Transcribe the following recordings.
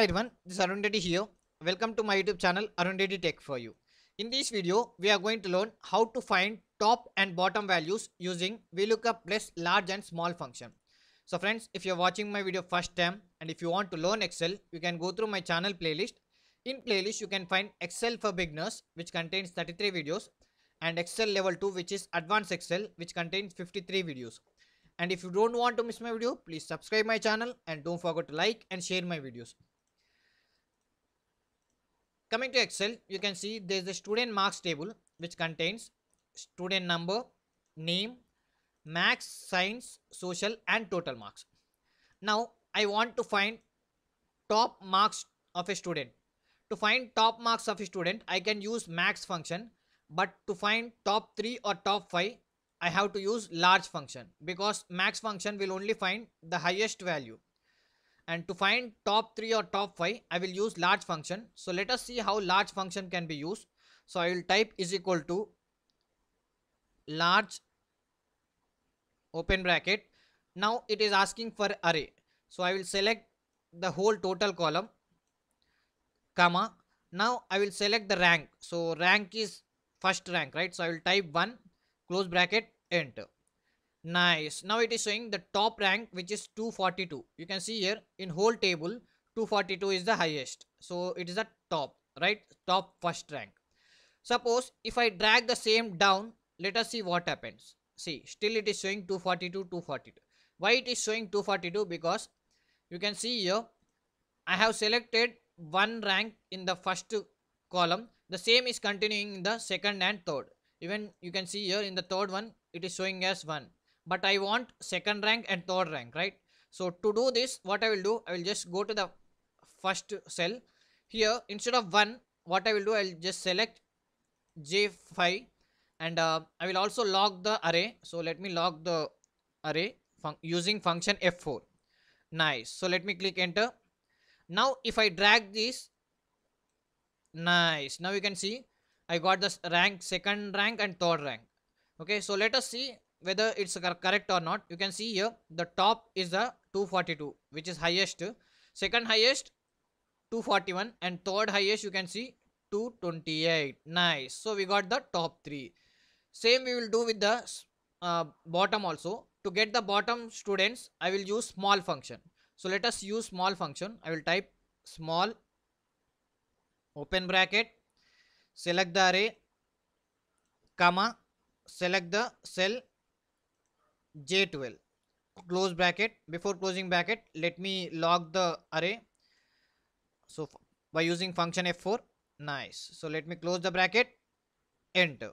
Hi everyone, this is Arundhati here. Welcome to my YouTube channel Arundhati Tech for you. In this video, we are going to learn how to find top and bottom values using VLOOKUP plus large and small function. So friends, if you're watching my video first time and if you want to learn Excel, you can go through my channel playlist. In playlist, you can find Excel for beginners which contains 33 videos and Excel level 2 which is advanced Excel which contains 53 videos. And if you don't want to miss my video, please subscribe my channel and don't forget to like and share my videos. Coming to Excel, you can see there is a student marks table which contains student number, name, max, science, social and total marks. Now I want to find top marks of a student. To find top marks of a student, I can use max function but to find top 3 or top 5, I have to use large function because max function will only find the highest value and to find top 3 or top 5 I will use large function so let us see how large function can be used so I will type is equal to large open bracket now it is asking for array so I will select the whole total column comma now I will select the rank so rank is first rank right so I will type 1 close bracket enter nice now it is showing the top rank which is 242 you can see here in whole table 242 is the highest so it is the top right top first rank suppose if i drag the same down let us see what happens see still it is showing 242 242 why it is showing 242 because you can see here i have selected one rank in the first column the same is continuing in the second and third even you can see here in the third one it is showing as one but I want second rank and third rank right so to do this what I will do I will just go to the first cell here instead of 1 what I will do I'll just select J5 and uh, I will also log the array so let me log the array fun using function F4 nice so let me click enter now if I drag this nice now you can see I got this rank second rank and third rank okay so let us see whether it's correct or not you can see here the top is the 242 which is highest second highest 241 and third highest you can see 228 nice so we got the top three same we will do with the uh, bottom also to get the bottom students i will use small function so let us use small function i will type small open bracket select the array comma select the cell j12 close bracket before closing bracket let me log the array so by using function f4 nice so let me close the bracket enter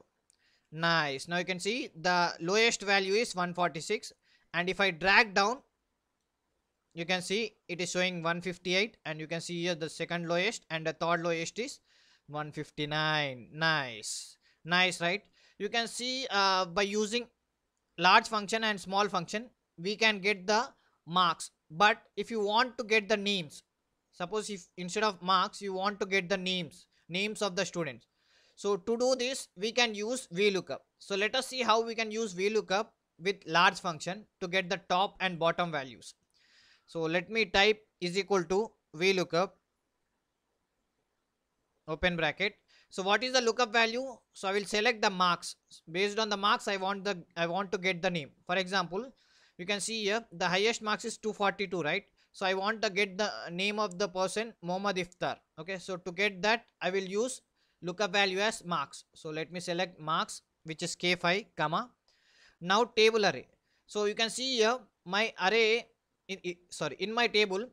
nice now you can see the lowest value is 146 and if i drag down you can see it is showing 158 and you can see here the second lowest and the third lowest is 159 nice nice right you can see uh, by using large function and small function we can get the marks but if you want to get the names suppose if instead of marks you want to get the names names of the students so to do this we can use vlookup so let us see how we can use vlookup with large function to get the top and bottom values so let me type is equal to vlookup open bracket so what is the lookup value so i will select the marks based on the marks i want the i want to get the name for example you can see here the highest marks is 242 right so i want to get the name of the person mohammad iftar okay so to get that i will use lookup value as marks so let me select marks which is k5 comma now table array so you can see here my array in, in, sorry in my table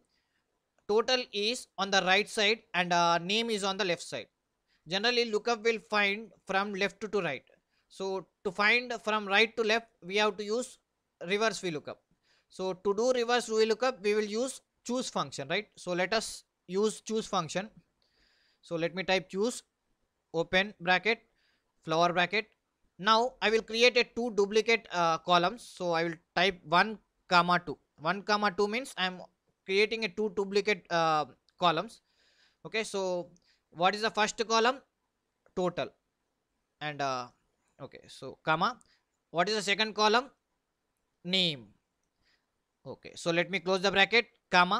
total is on the right side and uh, name is on the left side generally lookup will find from left to, to right so to find from right to left we have to use reverse vlookup so to do reverse vlookup we will use choose function right so let us use choose function so let me type choose open bracket flower bracket now i will create a two duplicate uh, columns so i will type 1 comma 2 1 comma 2 means i am creating a two duplicate uh, columns okay so what is the first column total and uh, okay so comma what is the second column name okay so let me close the bracket comma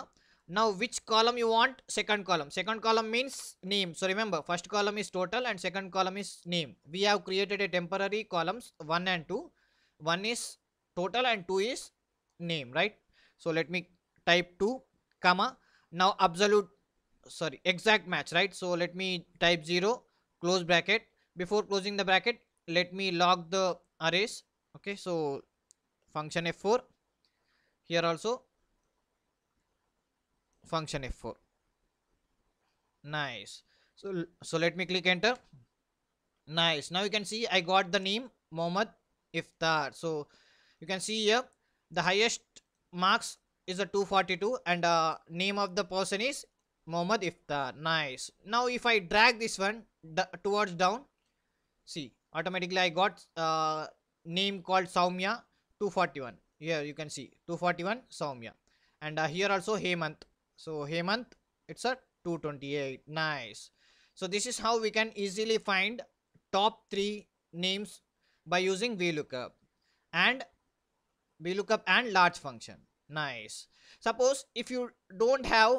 now which column you want second column second column means name so remember first column is total and second column is name we have created a temporary columns 1 and 2 1 is total and 2 is name right so let me type 2 comma now absolute sorry exact match right so let me type 0 close bracket before closing the bracket let me log the arrays okay so function f4 here also function f4 nice so so let me click enter nice now you can see i got the name mohammed iftar so you can see here the highest marks is a 242 and uh, name of the person is Mohammed Ifta, Nice. Now if I drag this one towards down, see, automatically I got uh, name called Saumya 241. Here you can see 241 Saumya. And uh, here also Hemant. So Hemant, it's a 228. Nice. So this is how we can easily find top three names by using VLOOKUP and VLOOKUP and large function. Nice. Suppose if you don't have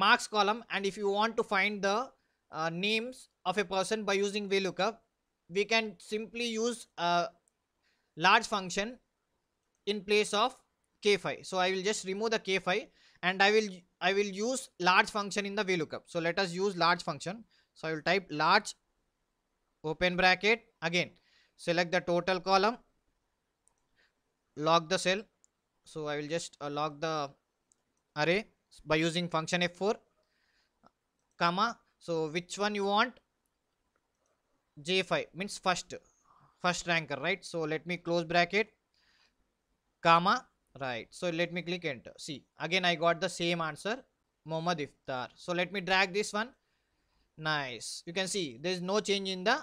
marks column and if you want to find the uh, names of a person by using VLOOKUP, we can simply use a large function in place of k5. So I will just remove the k5 and I will I will use large function in the VLOOKUP. So let us use large function. So I will type large open bracket again select the total column lock the cell so I will just uh, the array by using function f4 comma so which one you want j5 means first first ranker right so let me close bracket comma right so let me click enter see again i got the same answer Mohammad Iftar. So let me drag this one. Nice. You can see there is no change in the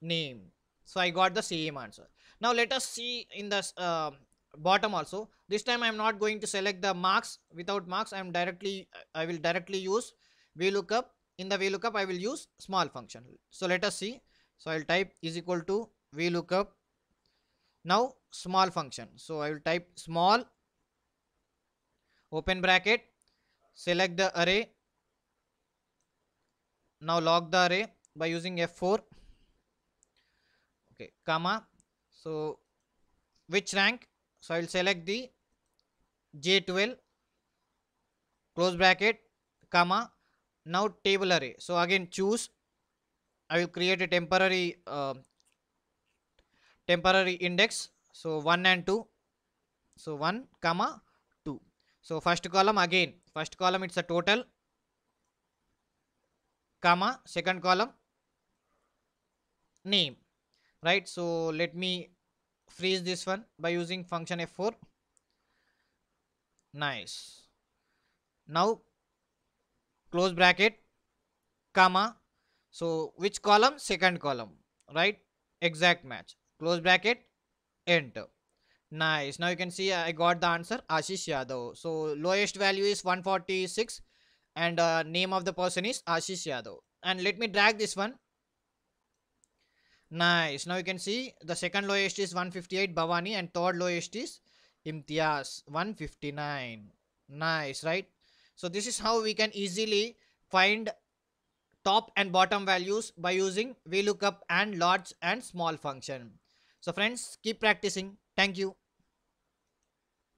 name. So I got the same answer. Now let us see in the uh, bottom also this time i am not going to select the marks without marks i am directly i will directly use vlookup in the vlookup i will use small function so let us see so i'll type is equal to vlookup now small function so i will type small open bracket select the array now log the array by using f4 okay comma so which rank so, I will select the J12 close bracket comma now table array. So, again choose I will create a temporary uh, temporary index. So, 1 and 2. So, 1 comma 2. So, first column again first column it's a total comma second column name right. So, let me freeze this one by using function f4 nice now close bracket comma so which column second column right exact match close bracket enter nice now you can see i got the answer ashish yadav so lowest value is 146 and uh, name of the person is ashish yadav and let me drag this one Nice. Now you can see the second lowest is 158 Bhavani and third lowest is Imtiaz 159. Nice, right? So this is how we can easily find top and bottom values by using VLOOKUP and large and small function. So friends, keep practicing. Thank you.